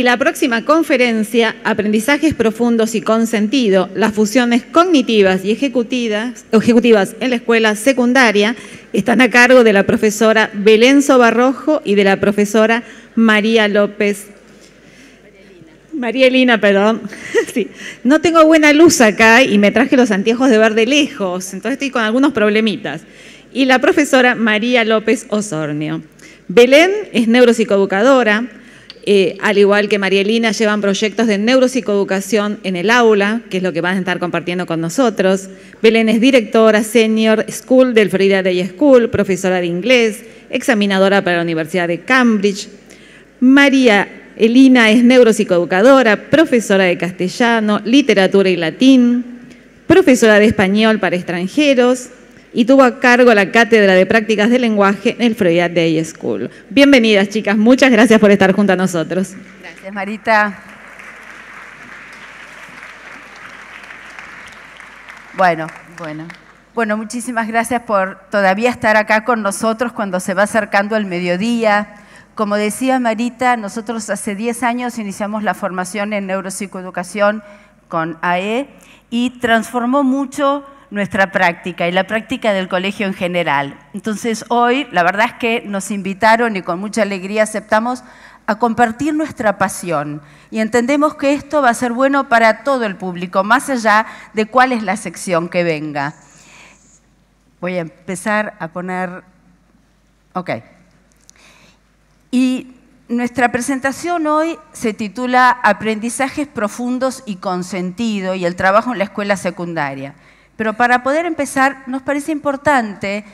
Y la próxima conferencia, Aprendizajes Profundos y con Sentido, las fusiones cognitivas y ejecutivas, en la escuela secundaria, están a cargo de la profesora Belén Sobarrojo y de la profesora María López. María Elina, perdón. No tengo buena luz acá y me traje los anteojos de ver de lejos, entonces estoy con algunos problemitas. Y la profesora María López Osornio. Belén es neuropsicoeducadora eh, al igual que Marielina, llevan proyectos de neuropsicoeducación en el aula, que es lo que van a estar compartiendo con nosotros. Belén es directora senior school del Florida Day School, profesora de inglés, examinadora para la Universidad de Cambridge. María Elina es neuropsicoeducadora, profesora de castellano, literatura y latín, profesora de español para extranjeros, y tuvo a cargo la cátedra de prácticas de lenguaje en el Freud Day School. Bienvenidas, chicas. Muchas gracias por estar junto a nosotros. Gracias, Marita. Bueno, bueno. Bueno, muchísimas gracias por todavía estar acá con nosotros cuando se va acercando el mediodía. Como decía Marita, nosotros hace 10 años iniciamos la formación en neuropsicoeducación con AE y transformó mucho nuestra práctica y la práctica del colegio en general. Entonces hoy la verdad es que nos invitaron y con mucha alegría aceptamos a compartir nuestra pasión y entendemos que esto va a ser bueno para todo el público, más allá de cuál es la sección que venga. Voy a empezar a poner... Ok. Y nuestra presentación hoy se titula Aprendizajes profundos y con sentido y el trabajo en la escuela secundaria. Pero para poder empezar, nos parece importante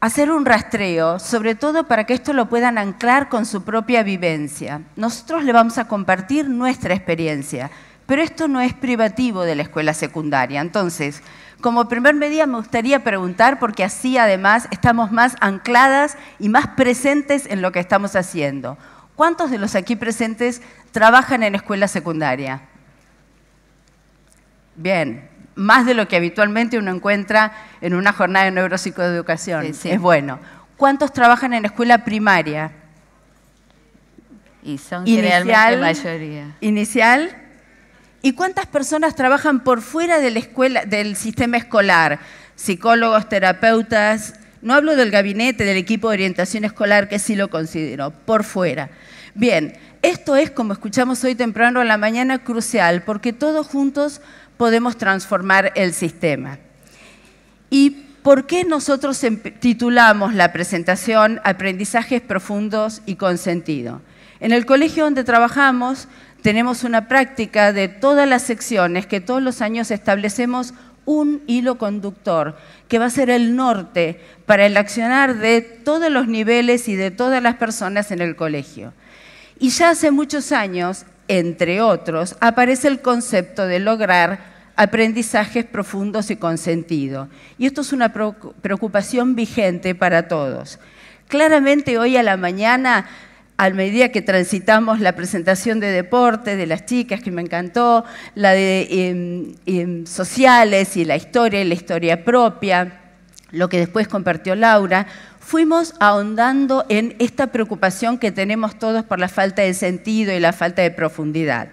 hacer un rastreo, sobre todo para que esto lo puedan anclar con su propia vivencia. Nosotros le vamos a compartir nuestra experiencia, pero esto no es privativo de la escuela secundaria. Entonces, como primer medida me gustaría preguntar, porque así además estamos más ancladas y más presentes en lo que estamos haciendo. ¿Cuántos de los aquí presentes trabajan en escuela secundaria? Bien, más de lo que habitualmente uno encuentra en una jornada de neuropsicoeducación. Es bueno. ¿Cuántos trabajan en escuela primaria? Y son inicial, mayoría. Inicial. ¿Y cuántas personas trabajan por fuera de la escuela, del sistema escolar? Psicólogos, terapeutas. No hablo del gabinete, del equipo de orientación escolar, que sí lo considero, por fuera. Bien, esto es, como escuchamos hoy temprano en la mañana, crucial, porque todos juntos podemos transformar el sistema. ¿Y por qué nosotros em, titulamos la presentación Aprendizajes profundos y con sentido? En el colegio donde trabajamos tenemos una práctica de todas las secciones que todos los años establecemos un hilo conductor que va a ser el norte para el accionar de todos los niveles y de todas las personas en el colegio. Y ya hace muchos años entre otros, aparece el concepto de lograr aprendizajes profundos y con sentido. Y esto es una preocupación vigente para todos. Claramente hoy a la mañana, a medida que transitamos la presentación de deporte de las chicas, que me encantó, la de em, em, sociales y la historia y la historia propia, lo que después compartió Laura, fuimos ahondando en esta preocupación que tenemos todos por la falta de sentido y la falta de profundidad.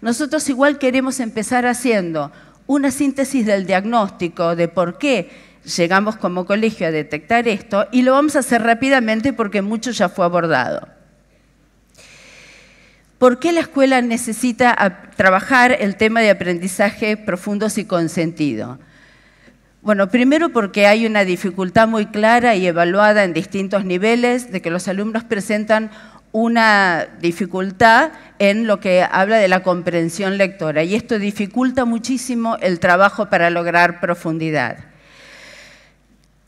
Nosotros igual queremos empezar haciendo una síntesis del diagnóstico de por qué llegamos como colegio a detectar esto y lo vamos a hacer rápidamente porque mucho ya fue abordado. ¿Por qué la escuela necesita trabajar el tema de aprendizaje profundos y con sentido? Bueno, primero porque hay una dificultad muy clara y evaluada en distintos niveles de que los alumnos presentan una dificultad en lo que habla de la comprensión lectora y esto dificulta muchísimo el trabajo para lograr profundidad.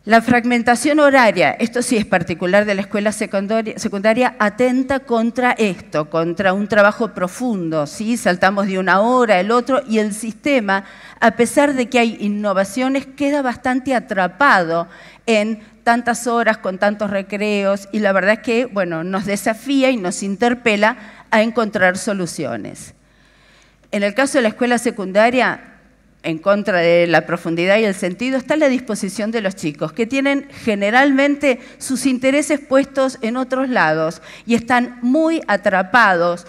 La fragmentación horaria, esto sí es particular de la escuela secundaria, atenta contra esto, contra un trabajo profundo, ¿sí? saltamos de una hora al otro y el sistema, a pesar de que hay innovaciones, queda bastante atrapado en tantas horas, con tantos recreos y la verdad es que bueno, nos desafía y nos interpela a encontrar soluciones. En el caso de la escuela secundaria, en contra de la profundidad y el sentido, está la disposición de los chicos, que tienen generalmente sus intereses puestos en otros lados y están muy atrapados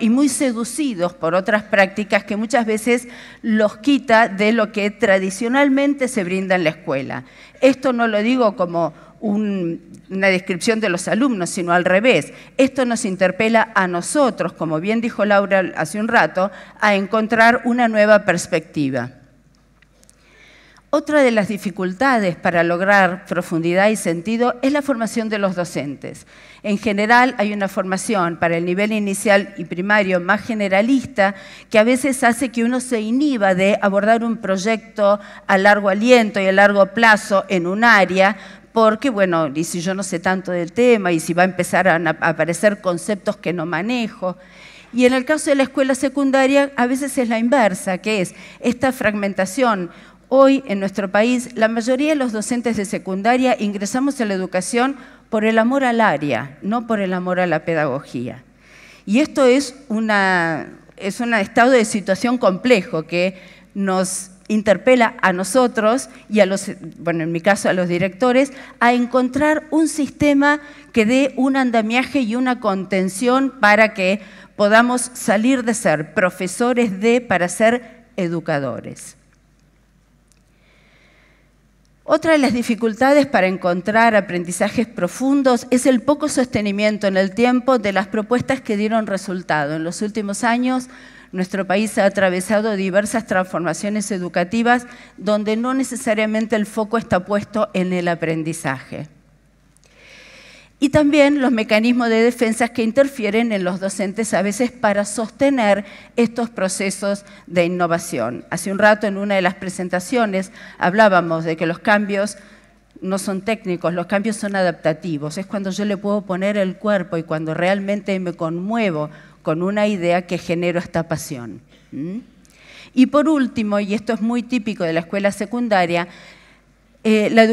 y muy seducidos por otras prácticas que muchas veces los quita de lo que tradicionalmente se brinda en la escuela. Esto no lo digo como una descripción de los alumnos, sino al revés. Esto nos interpela a nosotros, como bien dijo Laura hace un rato, a encontrar una nueva perspectiva. Otra de las dificultades para lograr profundidad y sentido es la formación de los docentes. En general hay una formación para el nivel inicial y primario más generalista que a veces hace que uno se inhiba de abordar un proyecto a largo aliento y a largo plazo en un área porque bueno, y si yo no sé tanto del tema, y si va a empezar a aparecer conceptos que no manejo. Y en el caso de la escuela secundaria, a veces es la inversa, que es esta fragmentación. Hoy en nuestro país, la mayoría de los docentes de secundaria ingresamos a la educación por el amor al área, no por el amor a la pedagogía. Y esto es, una, es un estado de situación complejo que nos interpela a nosotros y a los, bueno, en mi caso a los directores, a encontrar un sistema que dé un andamiaje y una contención para que podamos salir de ser profesores de para ser educadores. Otra de las dificultades para encontrar aprendizajes profundos es el poco sostenimiento en el tiempo de las propuestas que dieron resultado. En los últimos años nuestro país ha atravesado diversas transformaciones educativas donde no necesariamente el foco está puesto en el aprendizaje. Y también los mecanismos de defensa que interfieren en los docentes a veces para sostener estos procesos de innovación. Hace un rato en una de las presentaciones hablábamos de que los cambios no son técnicos, los cambios son adaptativos. Es cuando yo le puedo poner el cuerpo y cuando realmente me conmuevo con una idea que genera esta pasión. Y por último, y esto es muy típico de la escuela secundaria, eh, la,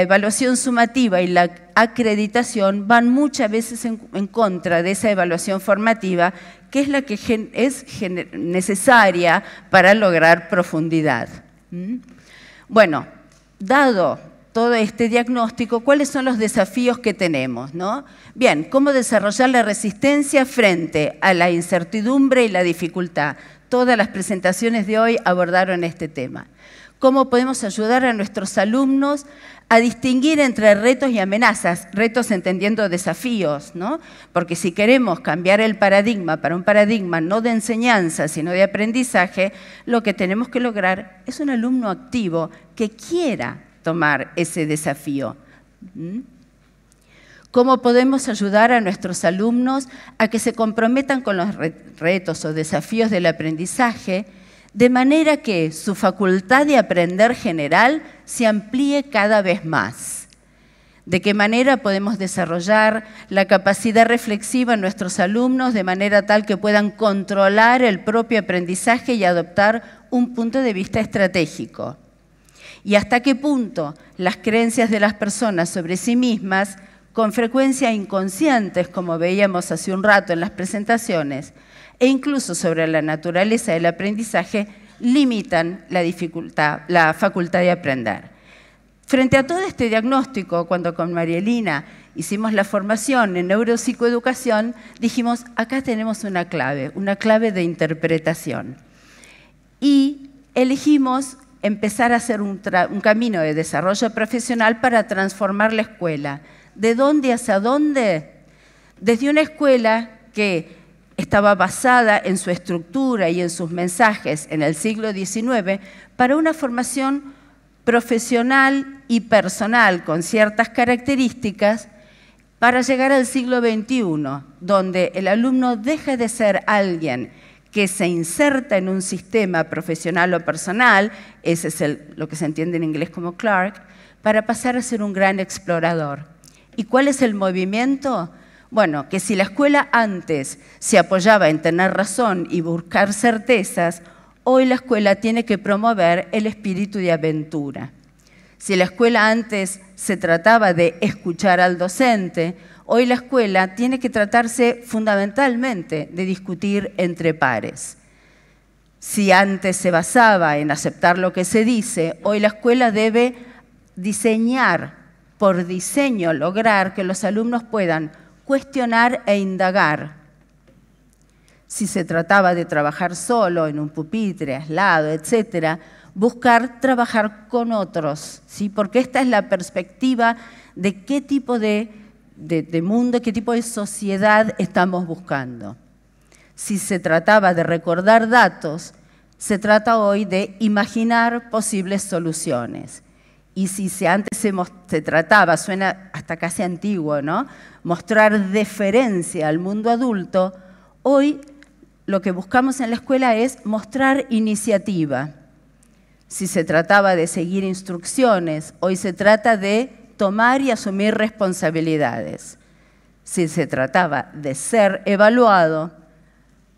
evaluación sumativa y la acreditación van muchas veces en, contra de esa evaluación formativa, que es la que es necesaria para lograr profundidad. Bueno, dado todo este diagnóstico, cuáles son los desafíos que tenemos. ¿no? Bien, cómo desarrollar la resistencia frente a la incertidumbre y la dificultad. Todas las presentaciones de hoy abordaron este tema. Cómo podemos ayudar a nuestros alumnos a distinguir entre retos y amenazas, retos entendiendo desafíos, ¿no? Porque si queremos cambiar el paradigma para un paradigma no de enseñanza, sino de aprendizaje, lo que tenemos que lograr es un alumno activo que quiera tomar ese desafío. ¿Mm? ¿Cómo podemos ayudar a nuestros alumnos a que se comprometan con los retos o desafíos del aprendizaje de manera que su facultad de aprender general se amplíe cada vez más? ¿De qué manera podemos desarrollar la capacidad reflexiva en nuestros alumnos de manera tal que puedan controlar el propio aprendizaje y adoptar un punto de vista estratégico? y hasta qué punto las creencias de las personas sobre sí mismas, con frecuencia inconscientes, como veíamos hace un rato en las presentaciones, e incluso sobre la naturaleza del aprendizaje, limitan la, dificultad, la facultad de aprender. Frente a todo este diagnóstico, cuando con Marielina hicimos la formación en neuropsicoeducación, dijimos, acá tenemos una clave, una clave de interpretación. Y elegimos empezar a hacer un, camino de desarrollo profesional para transformar la escuela. ¿De dónde hacia dónde? Desde una escuela que estaba basada en su estructura y en sus mensajes en el siglo XIX para una formación profesional y personal con ciertas características para llegar al siglo XXI, donde el alumno deje de ser alguien que se inserta en un sistema profesional o personal, ese es lo que se entiende en inglés como Clark, para pasar a ser un gran explorador. ¿Y cuál es el movimiento? Bueno, que si la escuela antes se apoyaba en tener razón y buscar certezas, hoy la escuela tiene que promover el espíritu de aventura. Si la escuela antes se trataba de escuchar al docente, hoy la escuela tiene que tratarse fundamentalmente de discutir entre pares. Si antes se basaba en aceptar lo que se dice, hoy la escuela debe diseñar, por diseño, lograr que los alumnos puedan cuestionar e indagar. Si se trataba de trabajar solo, en un pupitre, aislado, etc., buscar trabajar con otros, ¿sí? porque esta es la perspectiva de qué tipo de de, mundo, qué tipo de sociedad estamos buscando. Si se trataba de recordar datos, se trata hoy de imaginar posibles soluciones. Y si antes se, se, trataba, suena hasta casi antiguo, ¿no? Mostrar deferencia al mundo adulto, hoy lo que buscamos en la escuela es mostrar iniciativa. Si se trataba de seguir instrucciones, hoy se trata de tomar y asumir responsabilidades. Si se trataba de ser evaluado,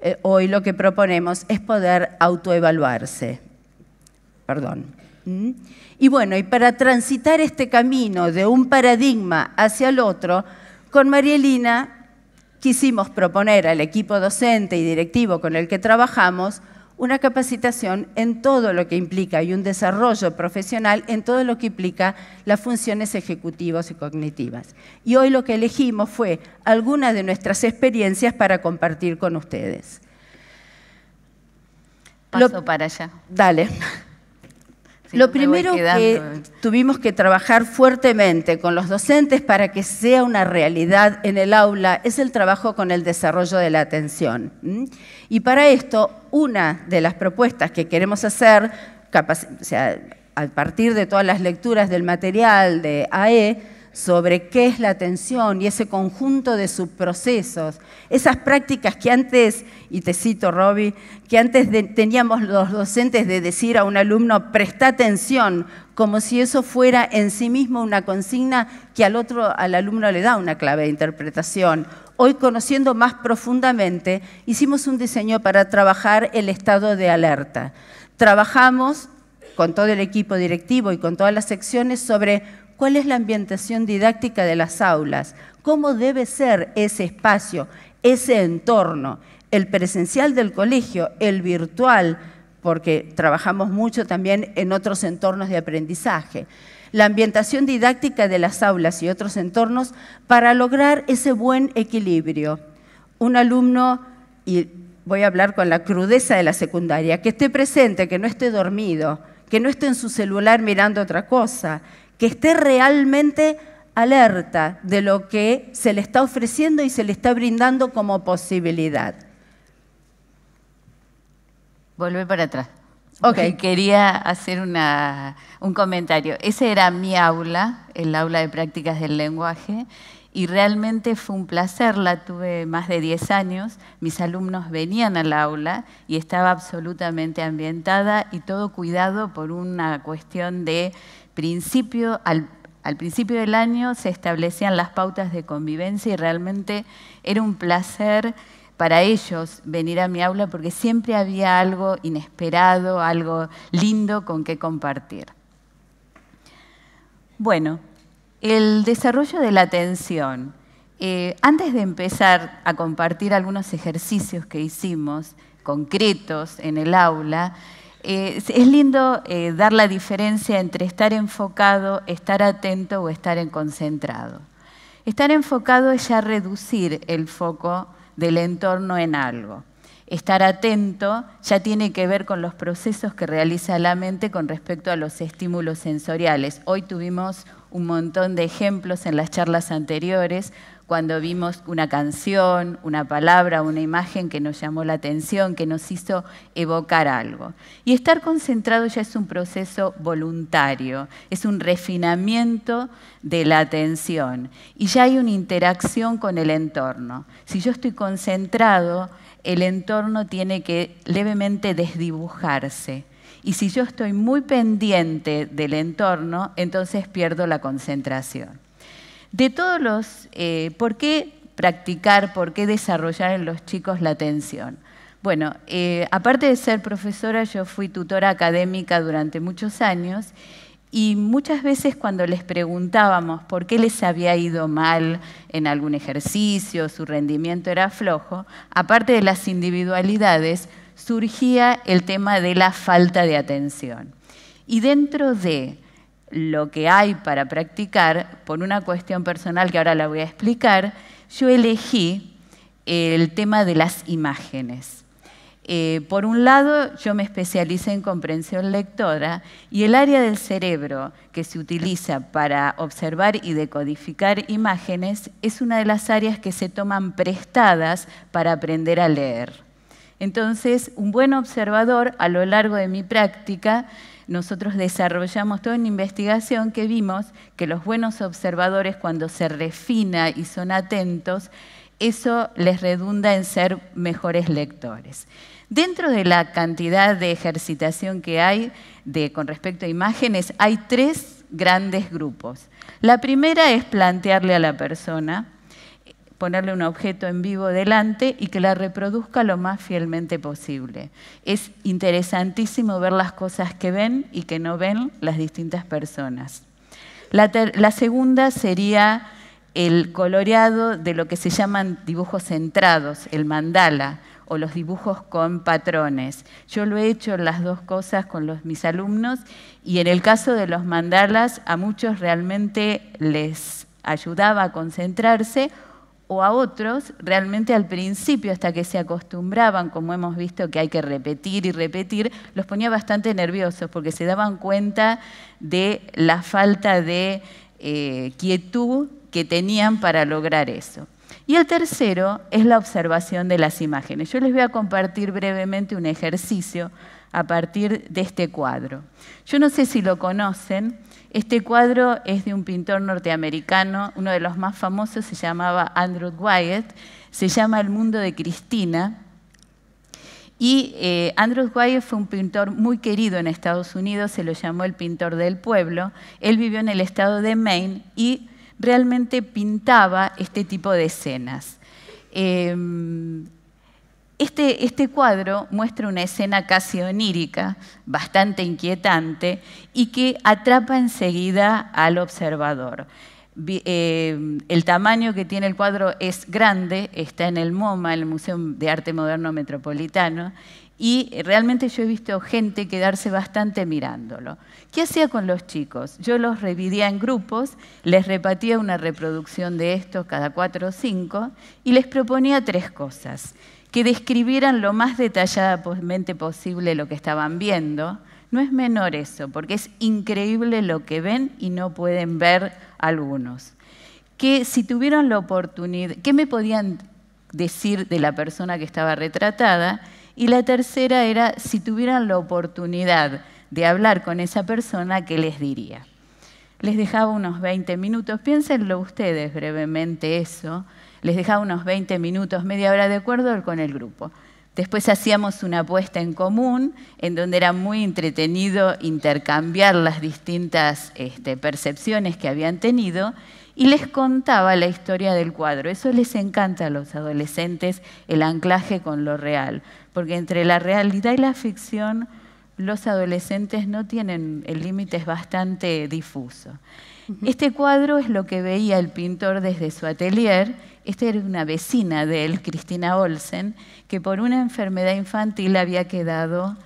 eh, hoy lo que proponemos es poder autoevaluarse. Perdón. ¿Mm? Y bueno, y para transitar este camino de un paradigma hacia el otro, con Marielina quisimos proponer al equipo docente y directivo con el que trabajamos una capacitación en todo lo que implica y un desarrollo profesional en todo lo que implica las funciones ejecutivas y cognitivas. Y hoy lo que elegimos fue algunas de nuestras experiencias para compartir con ustedes. Paso para allá. Dale. Lo primero que tuvimos que trabajar fuertemente con los docentes para que sea una realidad en el aula es el trabajo con el desarrollo de la atención. Y para esto, una de las propuestas que queremos hacer, sea, a partir de todas las lecturas del material de AE, sobre qué es la atención y ese conjunto de subprocesos, esas prácticas que antes, y te cito Robbie, que antes teníamos los docentes de decir a un alumno, presta atención, como si eso fuera en sí mismo una consigna que al otro, al alumno le da una clave de interpretación. Hoy, conociendo más profundamente, hicimos un diseño para trabajar el estado de alerta. Trabajamos con todo el equipo directivo y con todas las secciones sobre cuál es la ambientación didáctica de las aulas, cómo debe ser ese espacio, ese entorno, el presencial del colegio, el virtual, porque trabajamos mucho también en otros entornos de aprendizaje, la ambientación didáctica de las aulas y otros entornos para lograr ese buen equilibrio. Un alumno, y voy a hablar con la crudeza de la secundaria, que esté presente, que no esté dormido, que no esté en su celular mirando otra cosa, que esté realmente alerta de lo que se le está ofreciendo y se le está brindando como posibilidad. Vuelve para atrás. Okay. Quería hacer un comentario. Ese era mi aula, el aula de prácticas del lenguaje, y realmente fue un placer, la tuve más de 10 años, mis alumnos venían al aula y estaba absolutamente ambientada y todo cuidado por una cuestión de principio, al, principio del año se establecían las pautas de convivencia y realmente era un placer para ellos venir a mi aula porque siempre había algo inesperado, algo lindo con que compartir. Bueno, el desarrollo de la atención. Eh, antes de empezar a compartir algunos ejercicios que hicimos concretos en el aula, eh, es lindo eh, dar la diferencia entre estar enfocado, estar atento o estar en concentrado. Estar enfocado es ya reducir el foco del entorno en algo. Estar atento ya tiene que ver con los procesos que realiza la mente con respecto a los estímulos sensoriales. Hoy tuvimos un montón de ejemplos en las charlas anteriores cuando vimos una canción, una palabra, una imagen que nos llamó la atención, que nos hizo evocar algo. Y estar concentrado ya es un proceso voluntario, es un refinamiento de la atención y ya hay una interacción con el entorno. Si yo estoy concentrado, el entorno tiene que levemente desdibujarse. Y si yo estoy muy pendiente del entorno, entonces pierdo la concentración de todos los, eh, ¿por qué practicar, por qué desarrollar en los chicos la atención? Bueno, eh, aparte de ser profesora, yo fui tutora académica durante muchos años y muchas veces cuando les preguntábamos por qué les había ido mal en algún ejercicio, su rendimiento era flojo, aparte de las individualidades, surgía el tema de la falta de atención. Y dentro de lo que hay para practicar, por una cuestión personal que ahora la voy a explicar, yo elegí el tema de las imágenes. Eh, por un lado, yo me especialicé en comprensión lectora y el área del cerebro que se utiliza para observar y decodificar imágenes es una de las áreas que se toman prestadas para aprender a leer. Entonces, un buen observador a lo largo de mi práctica nosotros desarrollamos toda una investigación que vimos que los buenos observadores cuando se refina y son atentos, eso les redunda en ser mejores lectores. Dentro de la cantidad de ejercitación que hay con respecto a imágenes, hay tres grandes grupos. La primera es plantearle a la persona ponerle un objeto en vivo delante y que la reproduzca lo más fielmente posible. Es interesantísimo ver las cosas que ven y que no ven las distintas personas. La, segunda sería el coloreado de lo que se llaman dibujos centrados, el mandala o los dibujos con patrones. Yo lo he hecho las dos cosas con mis alumnos y en el caso de los mandalas a muchos realmente les ayudaba a concentrarse o a otros, realmente al principio, hasta que se acostumbraban, como hemos visto que hay que repetir y repetir, los ponía bastante nerviosos porque se daban cuenta de la falta de eh, quietud que tenían para lograr eso. Y el tercero es la observación de las imágenes. Yo les voy a compartir brevemente un ejercicio a partir de este cuadro. Yo no sé si lo conocen, este cuadro es de un pintor norteamericano, uno de los más famosos, se llamaba Andrew Wyatt, se llama El mundo de Cristina. Y eh, Andrew Wyatt fue un pintor muy querido en Estados Unidos, se lo llamó el pintor del pueblo. Él vivió en el estado de Maine y realmente pintaba este tipo de escenas. Em, este, este, cuadro muestra una escena casi onírica, bastante inquietante, y que atrapa enseguida al observador. Eh, el tamaño que tiene el cuadro es grande, está en el MoMA, el Museo de Arte Moderno Metropolitano, y realmente yo he visto gente quedarse bastante mirándolo. ¿Qué hacía con los chicos? Yo los revidía en grupos, les repartía una reproducción de estos cada cuatro o cinco y les proponía tres cosas que describieran lo más detalladamente posible lo que estaban viendo. No es menor eso, porque es increíble lo que ven y no pueden ver algunos. Que si tuvieron la oportunidad, ¿qué me podían decir de la persona que estaba retratada? Y la tercera era si tuvieran la oportunidad de hablar con esa persona, ¿qué les diría? Les dejaba unos 20 minutos, piénsenlo ustedes brevemente eso, les dejaba unos 20 minutos, media hora de acuerdo con el grupo. Después hacíamos una apuesta en común, en donde era muy entretenido intercambiar las distintas este, percepciones que habían tenido y les contaba la historia del cuadro. Eso les encanta a los adolescentes, el anclaje con lo real, porque entre la realidad y la ficción los adolescentes no tienen, el límite es bastante difuso. Este cuadro es lo que veía el pintor desde su atelier esta era una vecina de él, Cristina Olsen, que por una enfermedad infantil había quedado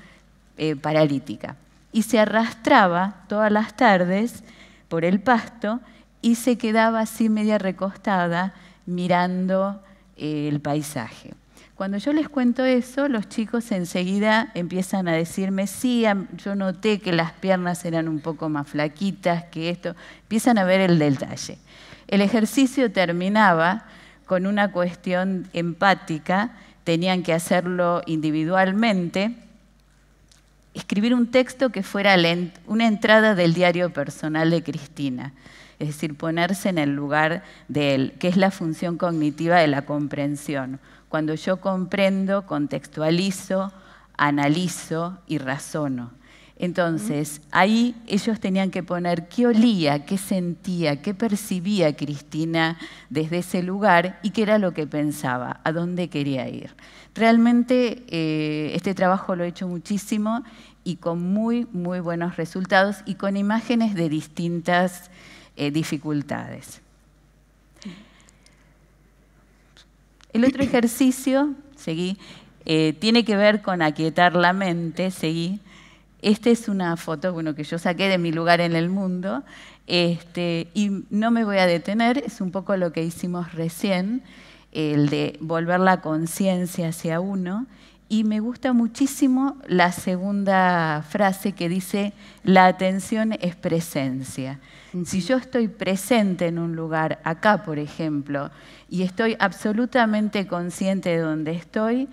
eh, paralítica. Y se arrastraba todas las tardes por el pasto y se quedaba así media recostada mirando eh, el paisaje. Cuando yo les cuento eso, los chicos enseguida empiezan a decirme, sí, yo noté que las piernas eran un poco más flaquitas que esto, empiezan a ver el detalle. El ejercicio terminaba con una cuestión empática, tenían que hacerlo individualmente, escribir un texto que fuera una entrada del diario personal de Cristina, es decir, ponerse en el lugar de él, que es la función cognitiva de la comprensión. Cuando yo comprendo, contextualizo, analizo y razono. Entonces, ahí ellos tenían que poner qué olía, qué sentía, qué percibía Cristina desde ese lugar y qué era lo que pensaba, a dónde quería ir. Realmente eh, este trabajo lo he hecho muchísimo y con muy, muy buenos resultados y con imágenes de distintas eh, dificultades. El otro ejercicio, seguí, eh, tiene que ver con aquietar la mente, seguí. Esta es una foto bueno, que yo saqué de mi lugar en el mundo este, y no me voy a detener, es un poco lo que hicimos recién, el de volver la conciencia hacia uno. Y me gusta muchísimo la segunda frase que dice, la atención es presencia. Si yo estoy presente en un lugar, acá por ejemplo, y estoy absolutamente consciente de dónde estoy,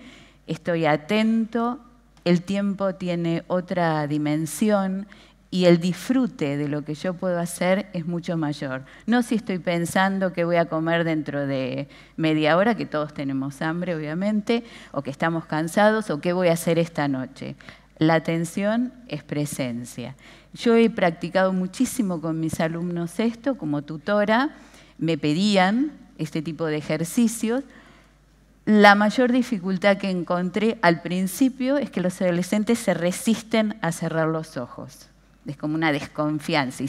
estoy atento, el tiempo tiene otra dimensión y el disfrute de lo que yo puedo hacer es mucho mayor. No si estoy pensando que voy a comer dentro de media hora, que todos tenemos hambre, obviamente, o que estamos cansados, o qué voy a hacer esta noche. La atención es presencia. Yo he practicado muchísimo con mis alumnos esto, como tutora, me pedían este tipo de ejercicios, la mayor dificultad que encontré al principio es que los adolescentes se resisten a cerrar los ojos. Es como una desconfianza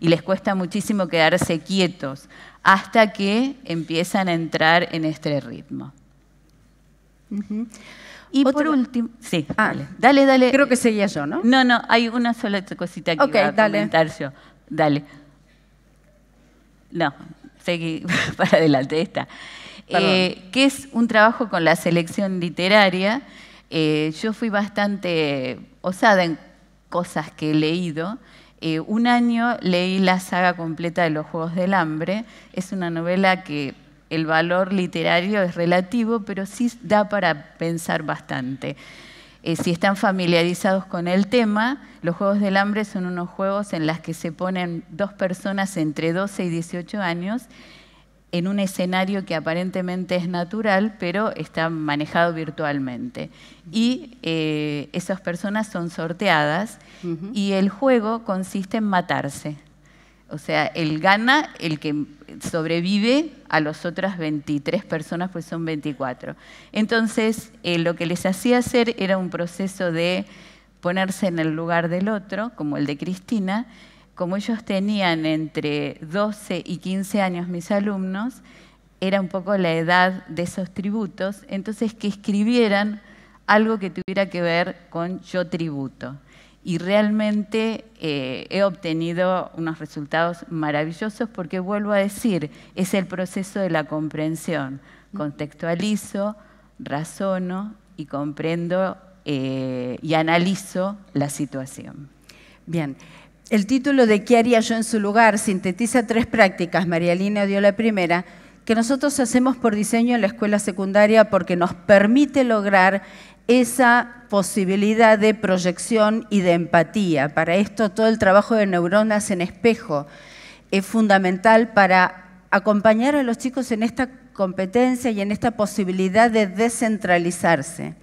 y, les cuesta muchísimo quedarse quietos hasta que empiezan a entrar en este ritmo. Y por último, sí, ah. dale, dale. Creo que seguía yo, ¿no? No, no, hay una sola cosita que okay, comentar yo. Dale. No, seguí para adelante, esta. Eh, que es un trabajo con la selección literaria. Eh, yo fui bastante osada en cosas que he leído. Eh, un año leí la saga completa de Los Juegos del Hambre. Es una novela que el valor literario es relativo, pero sí da para pensar bastante. si están familiarizados con el tema, los Juegos del Hambre son unos juegos en los que se ponen dos personas entre 12 y 18 años en un escenario que aparentemente es natural, pero está manejado virtualmente. Y eh, esas personas son sorteadas y el juego consiste en matarse. O sea, el gana el que sobrevive a las otras 23 personas, pues son 24. Entonces, eh, lo que les hacía hacer era un proceso de ponerse en el lugar del otro, como el de Cristina, como ellos tenían entre 12 y 15 años mis alumnos, era un poco la edad de esos tributos, entonces que escribieran algo que tuviera que ver con yo tributo. Y realmente eh, he obtenido unos resultados maravillosos porque vuelvo a decir, es el proceso de la comprensión. Contextualizo, razono y comprendo eh, y analizo la situación. Bien. El título de ¿Qué haría yo en su lugar? sintetiza tres prácticas, María Lina dio la primera, que nosotros hacemos por diseño en la escuela secundaria porque nos permite lograr esa posibilidad de proyección y de empatía. Para esto todo el trabajo de neuronas en espejo es fundamental para acompañar a los chicos en esta competencia y en esta posibilidad de descentralizarse.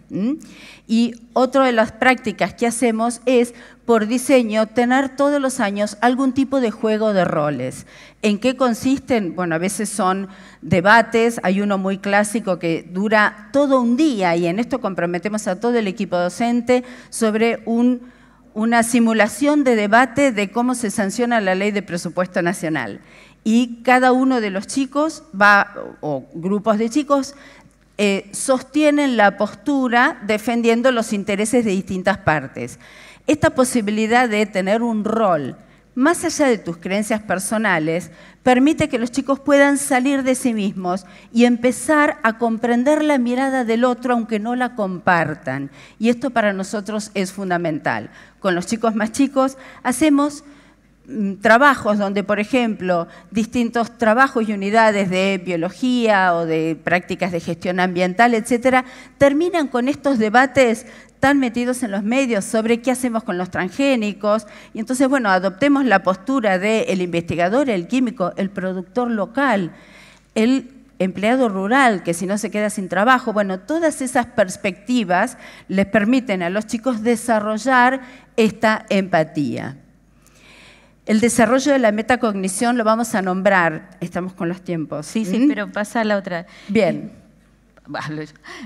Y otra de las prácticas que hacemos es, por diseño, tener todos los años algún tipo de juego de roles. ¿En qué consisten? Bueno, a veces son debates, hay uno muy clásico que dura todo un día y en esto comprometemos a todo el equipo docente sobre una simulación de debate de cómo se sanciona la ley de presupuesto nacional y cada uno de los chicos va, o grupos de chicos eh, sostienen la postura defendiendo los intereses de distintas partes. Esta posibilidad de tener un rol más allá de tus creencias personales, permite que los chicos puedan salir de sí mismos y empezar a comprender la mirada del otro aunque no la compartan. Y esto para nosotros es fundamental. Con los chicos más chicos hacemos Mm, trabajos donde, por ejemplo, distintos trabajos y unidades de biología o de prácticas de gestión ambiental, etcétera, terminan con estos debates tan metidos en los medios sobre qué hacemos con los transgénicos. Y entonces, bueno, adoptemos la postura del investigador, el químico, el productor local, el empleado rural, que si no se queda sin trabajo, bueno, todas esas perspectivas les permiten a los chicos desarrollar esta empatía. El desarrollo de la metacognición lo vamos a nombrar. Estamos con los tiempos. Sí, sí, pero pasa a la otra. Bien.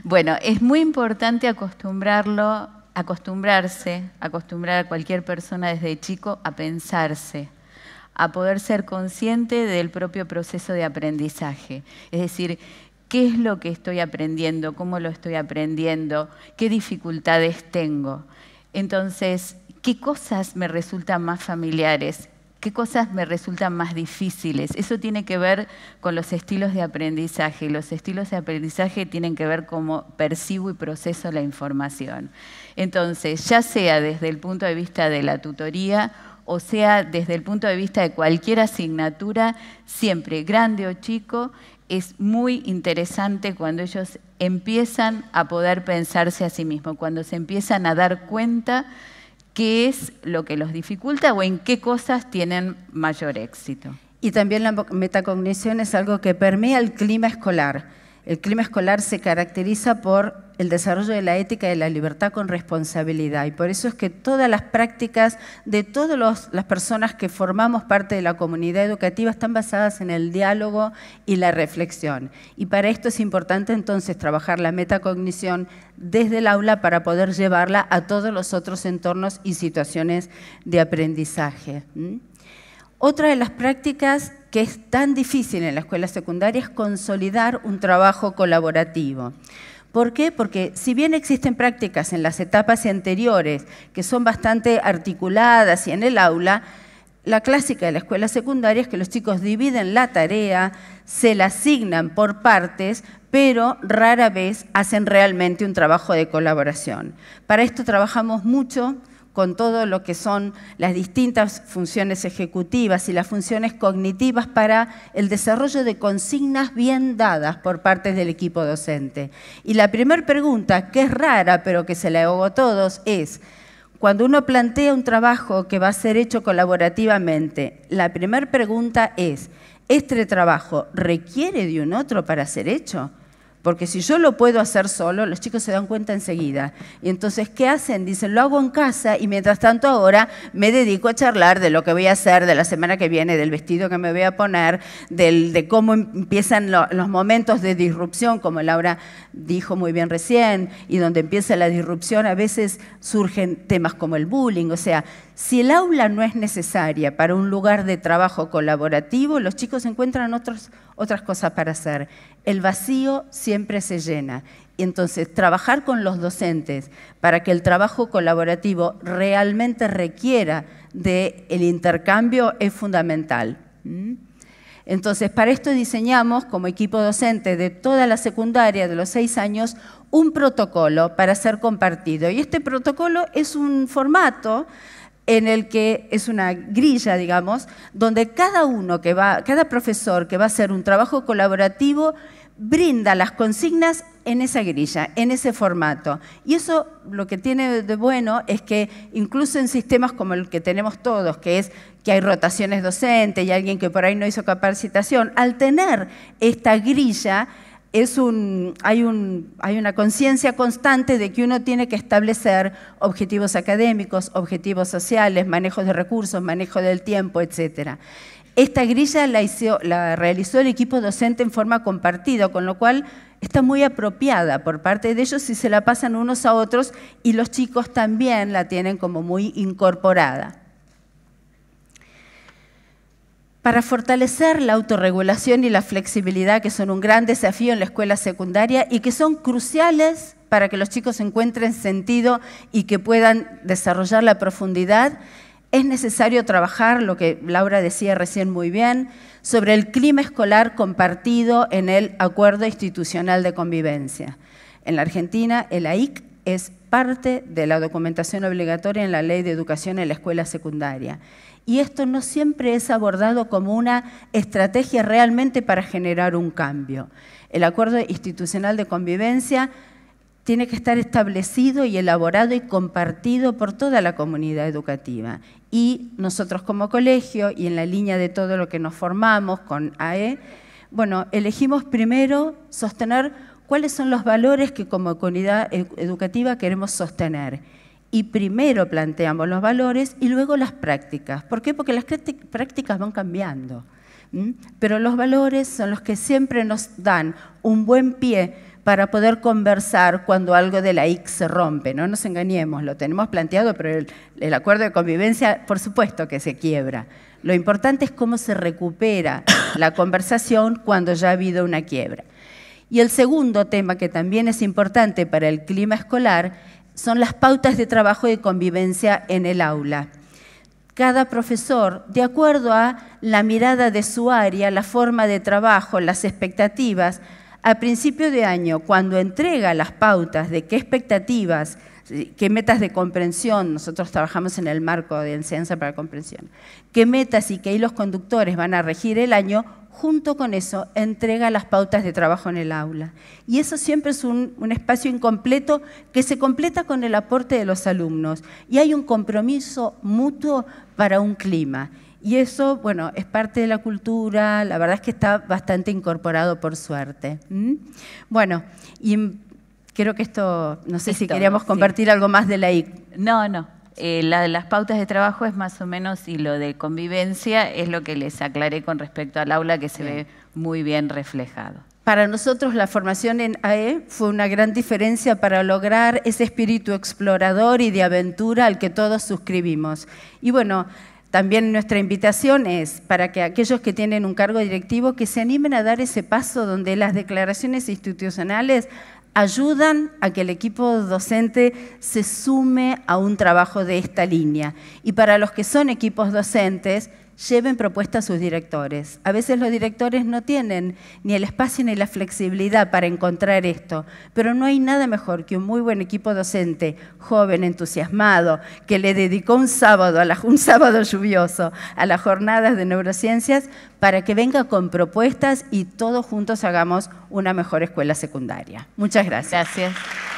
Bueno, es muy importante acostumbrarlo, acostumbrarse, acostumbrar a cualquier persona desde chico a pensarse a poder ser consciente del propio proceso de aprendizaje. Es decir, qué es lo que estoy aprendiendo, cómo lo estoy aprendiendo, qué dificultades tengo. Entonces, qué cosas me resultan más familiares, qué cosas me resultan más difíciles. Eso tiene que ver con los estilos de aprendizaje. Los estilos de aprendizaje tienen que ver cómo percibo y proceso la información. Entonces, ya sea desde el punto de vista de la tutoría o sea desde el punto de vista de cualquier asignatura, siempre grande o chico, es muy interesante cuando ellos empiezan a poder pensarse a sí mismos, cuando se empiezan a dar cuenta qué es lo que los dificulta o en qué cosas tienen mayor éxito. Y también la metacognición es algo que permea el clima escolar el clima escolar se caracteriza por el desarrollo de la ética de la libertad con responsabilidad y por eso es que todas las prácticas de todas las personas que formamos parte de la comunidad educativa están basadas en el diálogo y la reflexión. Y para esto es importante entonces trabajar la metacognición desde el aula para poder llevarla a todos los otros entornos y situaciones de aprendizaje. Otra de las prácticas que es tan difícil en la escuela secundaria es consolidar un trabajo colaborativo. ¿Por qué? Porque si bien existen prácticas en las etapas anteriores que son bastante articuladas y en el aula, la clásica de la escuela secundaria es que los chicos dividen la tarea, se la asignan por partes, pero rara vez hacen realmente un trabajo de colaboración. Para esto trabajamos mucho con todo lo que son las distintas funciones ejecutivas y las funciones cognitivas para el desarrollo de consignas bien dadas por parte del equipo docente. Y la primera pregunta, que es rara pero que se la hago a todos, es, cuando uno plantea un trabajo que va a ser hecho colaborativamente, la primera pregunta es, ¿este trabajo requiere de un otro para ser hecho? Porque si yo lo puedo hacer solo, los chicos se dan cuenta enseguida. Y entonces, ¿qué hacen? Dicen, lo hago en casa y mientras tanto ahora me dedico a charlar de lo que voy a hacer, de la semana que viene, del vestido que me voy a poner, del, de cómo em, empiezan los momentos de disrupción, como Laura dijo muy bien recién, y donde empieza la disrupción a veces surgen temas como el bullying. O sea, si el aula no es necesaria para un lugar de trabajo colaborativo, los chicos encuentran otros, otras cosas para hacer. El vacío siempre se llena. Y entonces, trabajar con los docentes para que el trabajo colaborativo realmente requiera del el intercambio es fundamental. Entonces, para esto diseñamos como equipo docente de toda la secundaria de los seis años un protocolo para ser compartido. Y este protocolo es un formato en el que es una grilla, digamos, donde cada uno que va, cada profesor que va a hacer un trabajo colaborativo brinda las consignas en esa grilla, en ese formato. Y eso lo que tiene de bueno es que incluso en sistemas como el que tenemos todos, que es que hay rotaciones docentes y alguien que por ahí no hizo capacitación, al tener esta grilla, hay, una conciencia constante de que uno tiene que establecer objetivos académicos, objetivos sociales, manejo de recursos, manejo del tiempo, etcétera. Esta grilla la, realizó el equipo docente en forma compartida, con lo cual está muy apropiada por parte de ellos y se la pasan unos a otros y los chicos también la tienen como muy incorporada para fortalecer la autorregulación y la flexibilidad, que son un gran desafío en la escuela secundaria y que son cruciales para que los chicos encuentren sentido y que puedan desarrollar la profundidad, es necesario trabajar, lo que Laura decía recién muy bien, sobre el clima escolar compartido en el Acuerdo Institucional de Convivencia. En la Argentina, el AIC es parte de la documentación obligatoria en la Ley de Educación en la Escuela Secundaria y esto no siempre es abordado como una estrategia realmente para generar un cambio. El acuerdo institucional de convivencia tiene que estar establecido y elaborado y compartido por toda la comunidad educativa. Y nosotros como colegio, y en la línea de todo lo que nos formamos con AE, bueno, elegimos primero sostener cuáles son los valores que como comunidad educativa queremos sostener y primero planteamos los valores y luego las prácticas. ¿Por qué? Porque las prácticas van cambiando. Pero los valores son los que siempre nos dan un buen pie para poder conversar cuando algo de la IC se rompe. No nos engañemos, lo tenemos planteado, pero el acuerdo de convivencia, por supuesto que se quiebra. Lo importante es cómo se recupera la conversación cuando ya ha habido una quiebra. Y el segundo tema que también es importante para el clima escolar son las pautas de trabajo y de convivencia en el aula. Cada profesor, de acuerdo a la mirada de su área, la forma de trabajo, las expectativas, a principio de año, cuando entrega las pautas de qué expectativas, qué metas de comprensión, nosotros trabajamos en el marco de enseñanza para comprensión, qué metas y qué hilos conductores van a regir el año, junto con eso, entrega las pautas de trabajo en el aula. Y eso siempre es un, espacio incompleto que se completa con el aporte de los alumnos. Y hay un compromiso mutuo para un clima. Y eso, bueno, es parte de la cultura, la verdad es que está bastante incorporado por suerte. ¿Mm? Bueno, y creo que esto, no sé si queríamos compartir algo más de la IC. No, no, eh, la de las pautas de trabajo es más o menos, y lo de convivencia es lo que les aclaré con respecto al aula que se ve muy bien reflejado. Para nosotros la formación en AE fue una gran diferencia para lograr ese espíritu explorador y de aventura al que todos suscribimos. Y bueno, también nuestra invitación es para que aquellos que tienen un cargo directivo que se animen a dar ese paso donde las declaraciones institucionales ayudan a que el equipo docente se sume a un trabajo de esta línea. Y para los que son equipos docentes, lleven propuestas a sus directores. A veces los directores no tienen ni el espacio ni la flexibilidad para encontrar esto, pero no hay nada mejor que un muy buen equipo docente, joven, entusiasmado, que le dedicó un sábado, a un sábado lluvioso, a las jornadas de neurociencias, para que venga con propuestas y todos juntos hagamos una mejor escuela secundaria. Muchas gracias. Gracias.